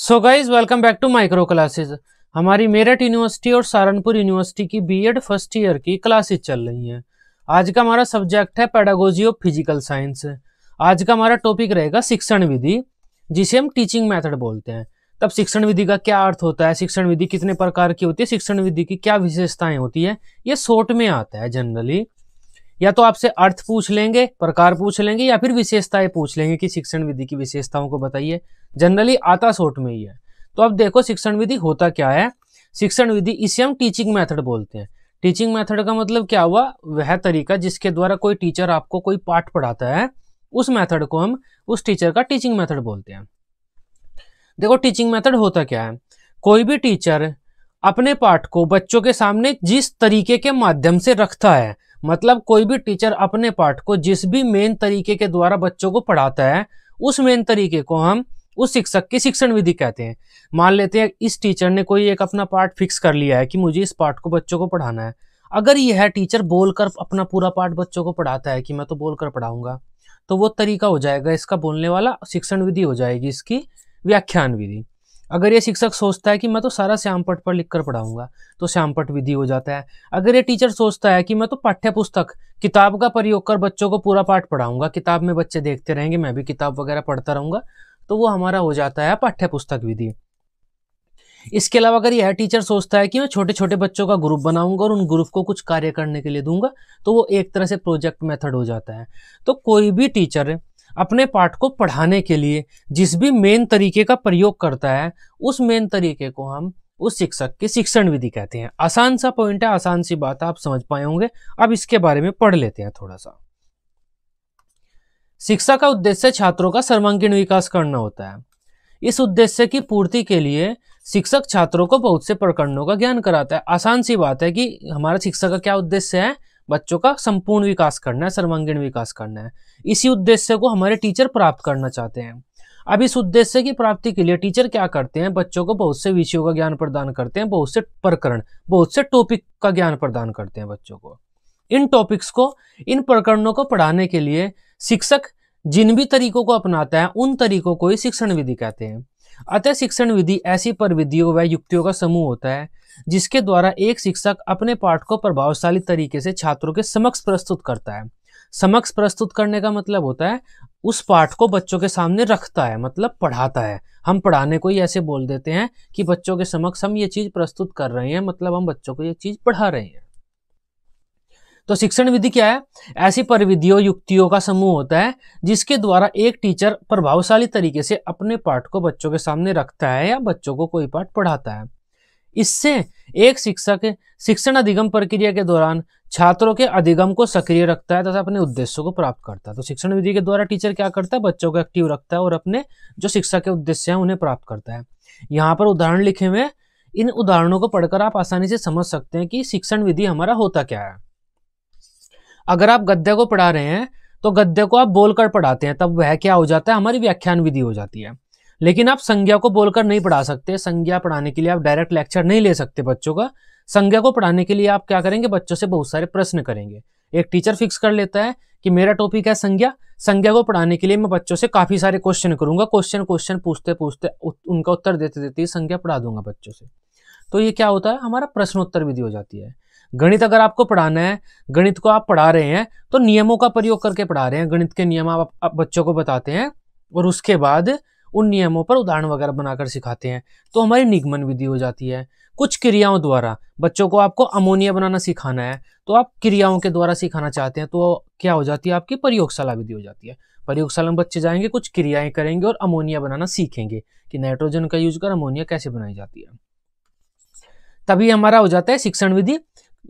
so guys welcome back to micro classes हमारी Meerut university और Saharanpur university की बीएड फर्स्ट ईयर की क्लासेज चल रही हैं आज का हमारा सब्जेक्ट है पेडागोजी ऑफ फिजिकल साइंस आज का हमारा टॉपिक रहेगा शिक्षण विधि जिसे हम टीचिंग मेथड बोलते हैं तब शिक्षण विधि का क्या अर्थ होता है शिक्षण विधि कितने प्रकार की होती है शिक्षण विधि की क्या विशेषताएँ होती है ये शॉर्ट में आता है जनरली या तो आपसे अर्थ पूछ लेंगे प्रकार पूछ लेंगे या फिर विशेषताएं पूछ लेंगे कि शिक्षण विधि की विशेषताओं को बताइए जनरली आता शोट में ही है तो अब देखो शिक्षण विधि होता क्या है शिक्षण विधि इसे हम टीचिंग मेथड बोलते हैं टीचिंग मेथड का मतलब क्या हुआ वह तरीका जिसके द्वारा कोई टीचर आपको कोई पाठ पढ़ाता है उस मेथड को हम उस टीचर का टीचिंग मेथड बोलते हैं देखो टीचिंग मेथड होता क्या है कोई भी टीचर अपने पाठ को बच्चों के सामने जिस तरीके के माध्यम से रखता है मतलब कोई भी टीचर अपने पाठ को जिस भी मेन तरीके के द्वारा बच्चों को पढ़ाता है उस मेन तरीके को हम उस शिक्षक की शिक्षण विधि कहते हैं मान लेते हैं इस टीचर ने कोई एक अपना पार्ट फिक्स कर लिया है कि मुझे इस पार्ट को बच्चों को पढ़ाना है अगर यह टीचर बोलकर अपना पूरा पार्ट बच्चों को पढ़ाता है कि मैं तो बोलकर पढ़ाऊंगा तो वो तरीका हो जाएगा इसका बोलने वाला शिक्षण विधि हो जाएगी इसकी व्याख्यान विधि अगर ये शिक्षक सोचता है कि मैं तो सारा श्यामपट पर लिख कर पढ़ाऊंगा तो श्यामपट विधि हो जाता है अगर ये टीचर सोचता है कि मैं तो पाठ्य पुस्तक किताब का प्रयोग कर बच्चों को पूरा पाठ पढ़ाऊंगा किताब में बच्चे देखते रहेंगे मैं भी किताब वगैरह पढ़ता रहूंगा तो वो हमारा हो जाता है पाठ्य पुस्तक विधि इसके अलावा अगर यह टीचर सोचता है कि मैं छोटे छोटे बच्चों का ग्रुप बनाऊंगा और उन ग्रुप को कुछ कार्य करने के लिए दूंगा तो वो एक तरह से प्रोजेक्ट मेथड हो जाता है तो कोई भी टीचर अपने पाठ को पढ़ाने के लिए जिस भी मेन तरीके का प्रयोग करता है उस मेन तरीके को हम उस शिक्षक की शिक्षण विधि कहते हैं आसान सा पॉइंट है आसान सी बात आप समझ पाए होंगे अब इसके बारे में पढ़ लेते हैं थोड़ा सा शिक्षा का उद्देश्य छात्रों का सर्वांगीण विकास करना होता है इस उद्देश्य की पूर्ति के लिए शिक्षक छात्रों को बहुत से प्रकरणों का ज्ञान कराता है आसान सी बात है कि हमारा शिक्षा का क्या उद्देश्य है बच्चों का संपूर्ण विकास करना है सर्वांगीण विकास करना है इसी उद्देश्य को हमारे टीचर प्राप्त करना चाहते हैं अब इस उद्देश्य की प्राप्ति के लिए टीचर क्या करते हैं बच्चों को बहुत से विषयों का ज्ञान प्रदान करते हैं बहुत से प्रकरण बहुत से टॉपिक का ज्ञान प्रदान करते हैं बच्चों को इन टॉपिक्स को इन प्रकरणों को पढ़ाने के लिए शिक्षक जिन भी तरीकों को अपनाता है उन तरीकों को ही शिक्षण विधि कहते हैं अतः शिक्षण विधि ऐसी प्रविधियों व युक्तियों का समूह होता है जिसके द्वारा एक शिक्षक अपने पाठ को प्रभावशाली तरीके से छात्रों के समक्ष प्रस्तुत करता है समक्ष प्रस्तुत करने का मतलब होता है उस पाठ को बच्चों के सामने रखता है मतलब पढ़ाता है हम पढ़ाने को ही ऐसे बोल देते हैं कि बच्चों के समक्ष हम ये चीज़ प्रस्तुत कर रहे हैं मतलब हम बच्चों को ये चीज़ पढ़ा रहे हैं तो शिक्षण विधि क्या है ऐसी परिविधियों युक्तियों का समूह होता है जिसके द्वारा एक टीचर प्रभावशाली तरीके से अपने पाठ को बच्चों के सामने रखता है या बच्चों को कोई पाठ पढ़ाता है इससे एक शिक्षक शिक्षण अधिगम प्रक्रिया के दौरान छात्रों के अधिगम को सक्रिय रखता है तथा अपने उद्देश्यों को प्राप्त करता है तो शिक्षण विधि के द्वारा टीचर क्या करता है बच्चों को एक्टिव रखता है और अपने जो शिक्षा के उद्देश्य हैं उन्हें प्राप्त करता है यहाँ पर उदाहरण लिखे हुए इन उदाहरणों को पढ़कर आप आसानी से समझ सकते हैं कि शिक्षण विधि हमारा होता क्या है अगर आप गद्य को पढ़ा रहे हैं तो गद्य को आप बोलकर पढ़ाते हैं तब वह क्या हो जाता है हमारी व्याख्यान विधि हो जाती है लेकिन आप संज्ञा को बोलकर नहीं पढ़ा सकते संज्ञा पढ़ाने के लिए आप डायरेक्ट लेक्चर नहीं ले सकते बच्चों का संज्ञा को पढ़ाने के लिए आप क्या करेंगे बच्चों से बहुत सारे प्रश्न करेंगे एक टीचर फिक्स कर लेता है कि मेरा टॉपिक है संज्ञा संज्ञा को पढ़ाने के लिए मैं बच्चों से काफी सारे क्वेश्चन करूंगा क्वेश्चन क्वेश्चन पूछते पूछते उनका उत्तर देते देते संज्ञा पढ़ा दूंगा बच्चों से तो ये क्या होता है हमारा प्रश्नोत्तर विधि हो जाती है गणित अगर आपको पढ़ाना है गणित को आप पढ़ा रहे हैं तो नियमों का प्रयोग करके पढ़ा रहे हैं गणित के नियम आप, आप बच्चों को बताते हैं और उसके बाद उन नियमों पर उदाहरण वगैरह बनाकर सिखाते हैं तो हमारी निगमन विधि हो जाती है कुछ क्रियाओं द्वारा बच्चों को आपको अमोनिया बनाना सिखाना है तो आप क्रियाओं के द्वारा सिखाना चाहते हैं तो क्या हो जाती है आपकी प्रयोगशाला विधि हो जाती है प्रयोगशाला में बच्चे जाएंगे कुछ क्रियाएं करेंगे और अमोनिया बनाना सीखेंगे कि नाइट्रोजन का यूज कर अमोनिया कैसे बनाई जाती है तभी हमारा हो जाता है शिक्षण विधि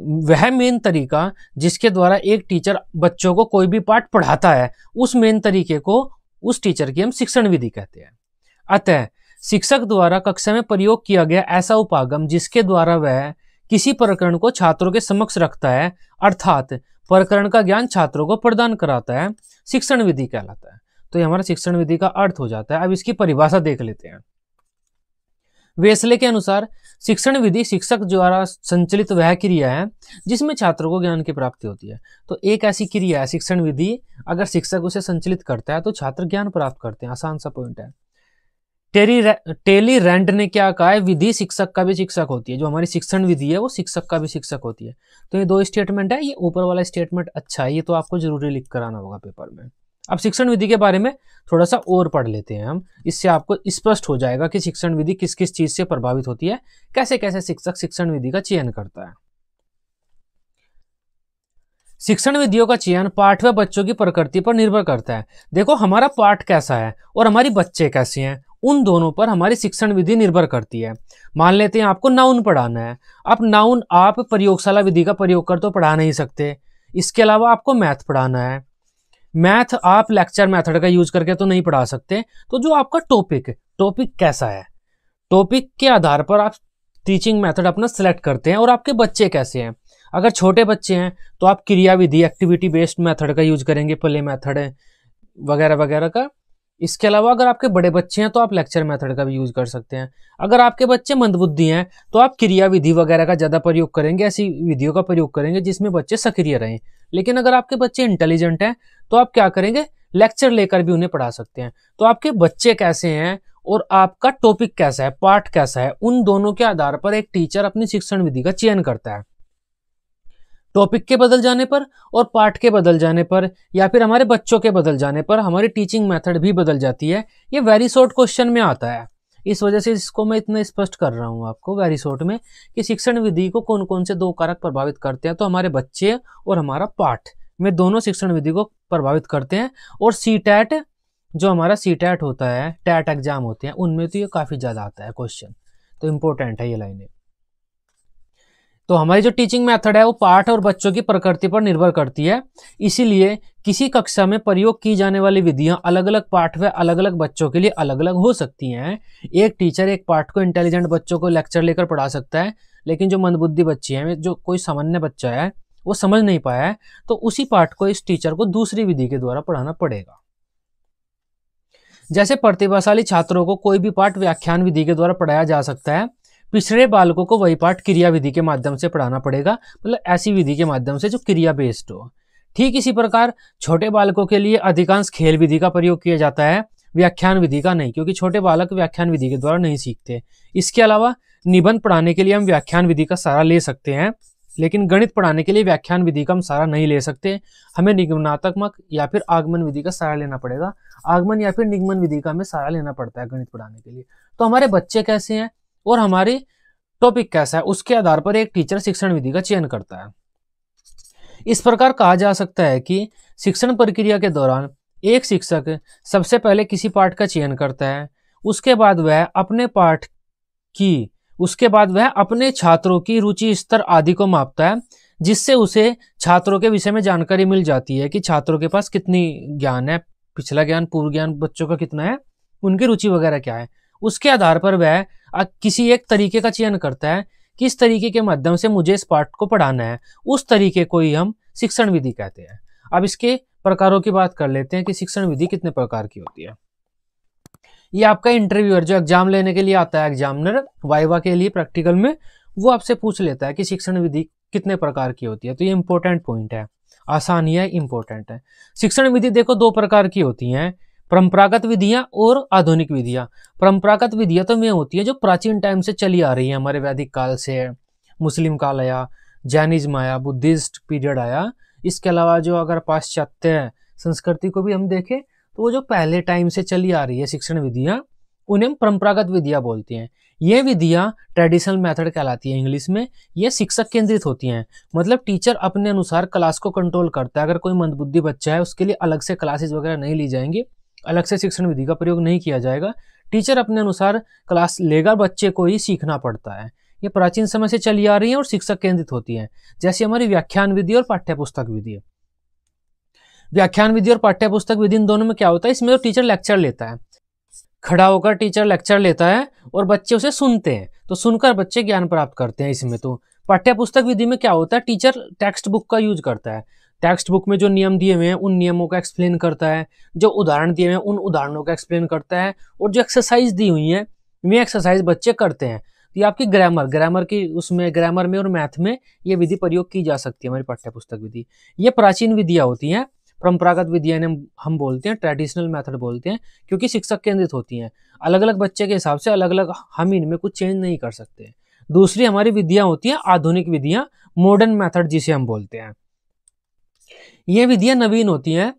वह मेन तरीका जिसके द्वारा एक टीचर बच्चों को कोई भी पाठ पढ़ाता है उस मेन तरीके को उस टीचर की हम शिक्षण विधि कहते हैं अतः शिक्षक द्वारा कक्षा में प्रयोग किया गया ऐसा उपागम जिसके द्वारा वह किसी प्रकरण को छात्रों के समक्ष रखता है अर्थात प्रकरण का ज्ञान छात्रों को प्रदान कराता है शिक्षण विधि कहलाता है तो ये हमारा शिक्षण विधि का अर्थ हो जाता है अब इसकी परिभाषा देख लेते हैं वेस्ले के अनुसार शिक्षण विधि शिक्षक द्वारा संचालित वह क्रिया है जिसमें छात्रों को ज्ञान की प्राप्ति होती है तो एक ऐसी क्रिया है शिक्षण विधि अगर शिक्षक उसे संचालित करता है तो छात्र ज्ञान प्राप्त करते हैं आसान सा पॉइंट है टेरी टेली रेंड ने क्या कहा है विधि शिक्षक का भी शिक्षक होती है जो हमारी शिक्षण विधि है वो शिक्षक का भी शिक्षक होती है तो ये दो स्टेटमेंट है ये ऊपर वाला स्टेटमेंट अच्छा है ये तो आपको जरूरी लिख कराना होगा पेपर में अब शिक्षण विधि के बारे में थोड़ा सा और पढ़ लेते हैं हम इससे आपको स्पष्ट हो जाएगा कि शिक्षण विधि किस किस चीज से प्रभावित होती है कैसे कैसे शिक्षक शिक्षण विधि का चयन करता है शिक्षण विधियों का चयन पाठ व बच्चों की प्रकृति पर निर्भर करता है देखो हमारा पाठ कैसा है और हमारी बच्चे कैसे हैं उन दोनों पर हमारी शिक्षण विधि निर्भर करती है मान लेते हैं आपको नाउन पढ़ाना है अब नाउन आप प्रयोगशाला विधि का प्रयोग कर तो पढ़ा नहीं सकते इसके अलावा आपको मैथ पढ़ाना है मैथ आप लेक्चर मेथड का यूज करके तो नहीं पढ़ा सकते तो जो आपका टॉपिक टॉपिक कैसा है टॉपिक के आधार पर आप टीचिंग मेथड अपना सेलेक्ट करते हैं और आपके बच्चे कैसे हैं अगर छोटे बच्चे हैं तो आप क्रियाविधि एक्टिविटी बेस्ड मेथड का यूज करेंगे प्ले मेथड वगैरह वगैरह का इसके अलावा अगर आपके बड़े बच्चे हैं तो आप लेक्चर मेथड का भी यूज कर सकते हैं अगर आपके बच्चे मंदबुद्धि हैं तो आप क्रिया विधि वगैरह का ज़्यादा प्रयोग करेंगे ऐसी विधियों का प्रयोग करेंगे जिसमें बच्चे सक्रिय रहें लेकिन अगर आपके बच्चे इंटेलिजेंट हैं तो आप क्या करेंगे लेक्चर लेकर भी उन्हें पढ़ा सकते हैं तो आपके बच्चे कैसे हैं और आपका टॉपिक कैसा है पार्ट कैसा है उन दोनों के आधार पर एक टीचर अपनी शिक्षण विधि का चयन करता है टॉपिक के बदल जाने पर और पाठ के बदल जाने पर या फिर हमारे बच्चों के बदल जाने पर हमारी टीचिंग मेथड भी बदल जाती है ये वेरी शॉर्ट क्वेश्चन में आता है इस वजह से इसको मैं इतना स्पष्ट कर रहा हूँ आपको वेरी शॉर्ट में कि शिक्षण विधि को कौन कौन से दो कारक प्रभावित करते हैं तो हमारे बच्चे और हमारा पाठ में दोनों शिक्षण विधि को प्रभावित करते हैं और सी टैट जो हमारा सी टैट होता है टैट एग्जाम होते हैं उनमें तो ये काफ़ी ज़्यादा आता है क्वेश्चन तो इम्पोर्टेंट है ये लाइनें तो हमारी जो टीचिंग मेथड है वो पाठ और बच्चों की प्रकृति पर निर्भर करती है इसीलिए किसी कक्षा में प्रयोग की जाने वाली विधियां अलग अलग पाठ व अलग अलग बच्चों के लिए अलग अलग हो सकती हैं एक टीचर एक पाठ को इंटेलिजेंट बच्चों को लेक्चर लेकर पढ़ा सकता है लेकिन जो मंदबुद्धि बच्चे हैं जो कोई सामान्य बच्चा है वो समझ नहीं पाया है तो उसी पाठ को इस टीचर को दूसरी विधि के द्वारा पढ़ाना पड़ेगा जैसे प्रतिभाशाली छात्रों को कोई भी पाठ व्याख्यान विधि के द्वारा पढ़ाया जा सकता है पिछड़े बालकों को वही पाठ क्रिया विधि के माध्यम से पढ़ाना पड़ेगा मतलब ऐसी विधि के माध्यम से जो क्रिया बेस्ड हो ठीक इसी प्रकार छोटे बालकों के लिए अधिकांश खेल विधि का प्रयोग किया जाता है व्याख्यान विधि का नहीं क्योंकि छोटे बालक व्याख्यान विधि के द्वारा नहीं सीखते इसके अलावा निबंध पढ़ाने के लिए हम व्याख्यान विधि का सहारा ले सकते हैं लेकिन गणित पढ़ाने के लिए व्याख्यान विधि का हम सहारा नहीं ले सकते हमें निगमनात्मक या फिर आगमन विधि का सारा लेना पड़ेगा आगमन या फिर निगमन विधि का हमें सारा लेना पड़ता है गणित पढ़ाने के लिए तो हमारे बच्चे कैसे हैं और हमारी टॉपिक कैसा है उसके आधार पर एक टीचर शिक्षण विधि का चयन करता है इस प्रकार कहा जा सकता है कि शिक्षण प्रक्रिया के दौरान एक शिक्षक सबसे पहले किसी पाठ का चयन करता है उसके बाद वह अपने पाठ की उसके बाद वह अपने छात्रों की रुचि स्तर आदि को मापता है जिससे उसे छात्रों के विषय में जानकारी मिल जाती है कि छात्रों के पास कितनी ज्ञान है पिछला ज्ञान पूर्व ज्ञान बच्चों का कितना है उनकी रुचि वगैरह क्या है उसके आधार पर वह किसी एक तरीके का चयन करता है किस तरीके के माध्यम से मुझे इस पाठ को पढ़ाना है उस तरीके को ही हम शिक्षण विधि कहते हैं अब इसके प्रकारों की बात कर लेते हैं कि शिक्षण विधि कितने प्रकार की होती है ये आपका इंटरव्यूअर जो एग्जाम लेने के लिए आता है एग्जामिनर वाइवा के लिए प्रैक्टिकल में वो आपसे पूछ लेता है कि शिक्षण विधि कितने प्रकार की होती है तो ये इंपॉर्टेंट पॉइंट है आसानी है इंपॉर्टेंट है शिक्षण विधि देखो दो प्रकार की होती हैं परंपरागत विधियां और आधुनिक विधियां परंपरागत विधियां तो वे होती है जो प्राचीन टाइम से चली आ रही है हमारे वैदिक काल से मुस्लिम काल आया जैनिज्म आया बुद्धिस्ट पीरियड आया इसके अलावा जो अगर पाश्चात्य संस्कृति को भी हम देखें तो वो जो पहले टाइम से चली आ रही है शिक्षण विधियाँ उन्हें हम परंपरागत विधियाँ बोलते हैं ये विधियाँ ट्रेडिशनल मेथड कहलाती है इंग्लिश में ये शिक्षक केंद्रित होती हैं मतलब टीचर अपने अनुसार क्लास को कंट्रोल करता है अगर कोई मंदबुद्धि बच्चा है उसके लिए अलग से क्लासेस वगैरह नहीं ली जाएंगी अलग से शिक्षण विधि का प्रयोग नहीं किया जाएगा टीचर अपने अनुसार क्लास लेगा बच्चे को ही सीखना पड़ता है ये प्राचीन समय से चली आ रही है और शिक्षक केंद्रित होती है जैसे हमारी व्याख्यान विधि और पाठ्यपुस्तक विधि व्याख्यान विधि और पाठ्यपुस्तक विधि इन दोनों में क्या होता है इसमें टीचर लेक्चर लेता है खड़ा होकर टीचर लेक्चर लेता है और बच्चे उसे सुनते हैं तो सुनकर बच्चे ज्ञान प्राप्त करते हैं इसमें तो पाठ्यपुस्तक विधि में क्या होता है टीचर टेक्स्ट बुक का यूज करता है टेक्स्ट बुक में जो नियम दिए हुए हैं उन नियमों का एक्सप्लेन करता है जो उदाहरण दिए हुए हैं उन उदाहरणों का एक्सप्लेन करता है और जो एक्सरसाइज दी हुई हैं वे एक्सरसाइज बच्चे करते हैं तो ये आपकी ग्रामर ग्रामर की उसमें ग्रामर में और मैथ में ये विधि प्रयोग की जा सकती है हमारी पाठ्यपुस्तक विधि ये प्राचीन विधियाँ होती हैं परंपरागत विधियाँ हम बोलते हैं ट्रेडिशनल मैथड बोलते हैं क्योंकि शिक्षक केंद्रित होती हैं अलग अलग बच्चे के हिसाब से अलग अलग हम इनमें कुछ चेंज नहीं कर सकते दूसरी हमारी विधियाँ होती हैं आधुनिक विधियाँ मॉडर्न मैथड जिसे हम बोलते हैं ये विधियाँ नवीन होती हैं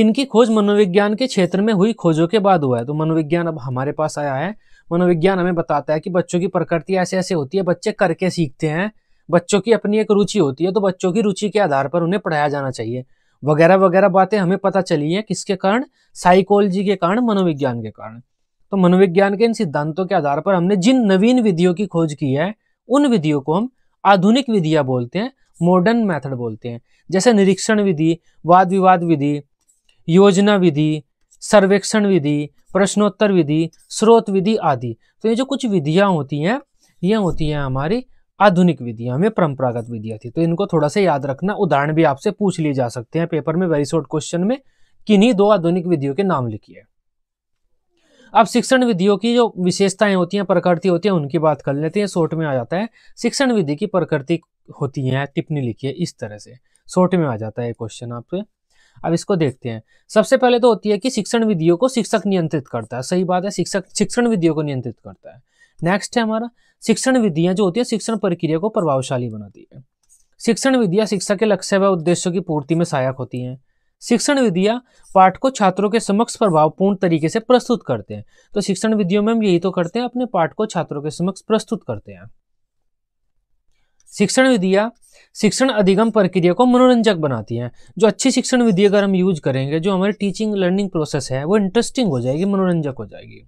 इनकी खोज मनोविज्ञान के क्षेत्र में हुई खोजों के बाद हुआ है तो मनोविज्ञान अब हमारे पास आया है मनोविज्ञान हमें बताता है कि बच्चों की प्रकृति ऐसे ऐसे होती है बच्चे करके सीखते हैं बच्चों की अपनी एक रुचि होती है तो बच्चों की रुचि के आधार पर उन्हें पढ़ाया जाना चाहिए वगैरह वगैरह बातें हमें पता चली है किसके कारण साइकोलॉजी के कारण मनोविज्ञान के कारण तो मनोविज्ञान के इन सिद्धांतों के आधार पर हमने जिन नवीन विधियों की खोज की है उन विधियों को हम आधुनिक विधियां बोलते हैं मॉडर्न मेथड बोलते हैं जैसे निरीक्षण विधि वाद विवाद विधि योजना विधि सर्वेक्षण विधि प्रश्नोत्तर विधि स्रोत विधि आदि तो ये जो कुछ विधियाँ होती हैं ये होती हैं हमारी आधुनिक विधियाँ में परंपरागत विधियाँ थी तो इनको थोड़ा सा याद रखना उदाहरण भी आपसे पूछ लिए जा सकते हैं पेपर में वेरी शॉर्ट क्वेश्चन में किन्हीं दो आधुनिक विधियों के नाम लिखिए अब शिक्षण विधियों की जो विशेषताएं होती हैं प्रकृति होती है उनकी बात कर लेते हैं शोर्ट में आ जाता है शिक्षण विधि की प्रकृति होती है टिप्पणी लिखी है इस तरह से शोर्ट में आ जाता है क्वेश्चन आपसे अब इसको देखते हैं सबसे पहले तो होती है कि शिक्षण विधियों को शिक्षक नियंत्रित करता है सही बात है शिक्षक शिक्षण विधियों को नियंत्रित करता है नेक्स्ट है हमारा शिक्षण विधियां जो होती है शिक्षण प्रक्रिया को प्रभावशाली बनाती है शिक्षण विधियां शिक्षा के लक्ष्य व उद्देश्यों की पूर्ति में सहायक होती हैं शिक्षण विधिया पाठ को छात्रों के समक्ष प्रभावपूर्ण तरीके से प्रस्तुत करते हैं तो शिक्षण विधियों में हम यही तो करते हैं अपने पाठ को छात्रों के समक्ष प्रस्तुत करते हैं शिक्षण विधिया शिक्षण अधिगम प्रक्रिया को मनोरंजक बनाती हैं जो अच्छी शिक्षण विधि अगर हम यूज करेंगे जो हमारी टीचिंग लर्निंग प्रोसेस है वो इंटरेस्टिंग हो जाएगी मनोरंजक हो जाएगी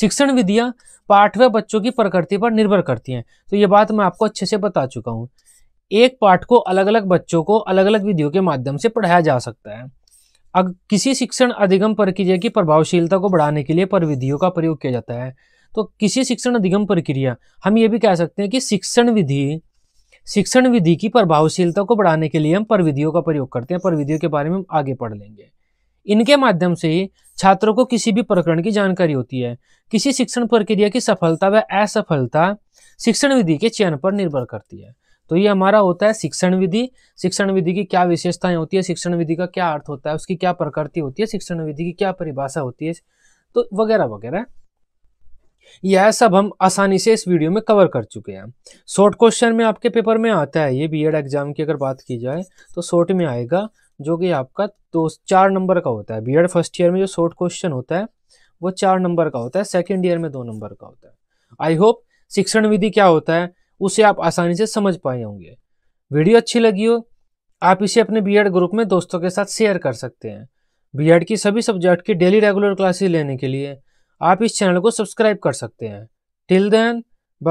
शिक्षण विधियाँ पाठ व बच्चों की प्रकृति पर निर्भर करती हैं तो ये बात मैं आपको अच्छे से बता चुका हूँ एक पाठ को अलग अलग बच्चों को अलग अलग विधियों के माध्यम से पढ़ाया जा सकता है अगर किसी शिक्षण अधिगम प्रक्रिया की प्रभावशीलता को बढ़ाने के लिए परविधियों का प्रयोग किया जाता है तो किसी शिक्षण अधिगम प्रक्रिया हम ये भी कह सकते हैं कि शिक्षण विधि शिक्षण विधि की प्रभावशीलता को बढ़ाने के लिए हम परविधियों का प्रयोग करते हैं परविधियों के बारे में हम आगे पढ़ लेंगे इनके माध्यम से ही छात्रों को किसी भी प्रकरण की जानकारी होती है किसी शिक्षण प्रक्रिया की सफलता व असफलता शिक्षण विधि के चयन पर निर्भर करती है तो ये हमारा होता है शिक्षण विधि शिक्षण विधि की क्या विशेषताएं होती है शिक्षण विधि का क्या अर्थ होता है उसकी क्या प्रकृति होती है शिक्षण विधि की क्या परिभाषा होती है तो वगैरह वगैरह यह सब हम आसानी से इस वीडियो में कवर कर चुके हैं शॉर्ट क्वेश्चन में आपके पेपर में आता है ये बी एग्जाम की अगर बात की जाए तो शॉर्ट में आएगा जो कि आपका दो चार नंबर का होता है बी फर्स्ट ईयर में जो शॉर्ट क्वेश्चन होता है वो चार नंबर का होता है सेकेंड ईयर में दो नंबर का होता है आई होप शिक्षण विधि क्या होता है उसे आप आसानी से समझ पाए होंगे वीडियो अच्छी लगी हो आप इसे अपने बी ग्रुप में दोस्तों के साथ शेयर कर सकते हैं बी की सभी सब्जेक्ट की डेली रेगुलर क्लासेस लेने के लिए आप इस चैनल को सब्सक्राइब कर सकते हैं till then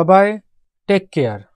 bye take care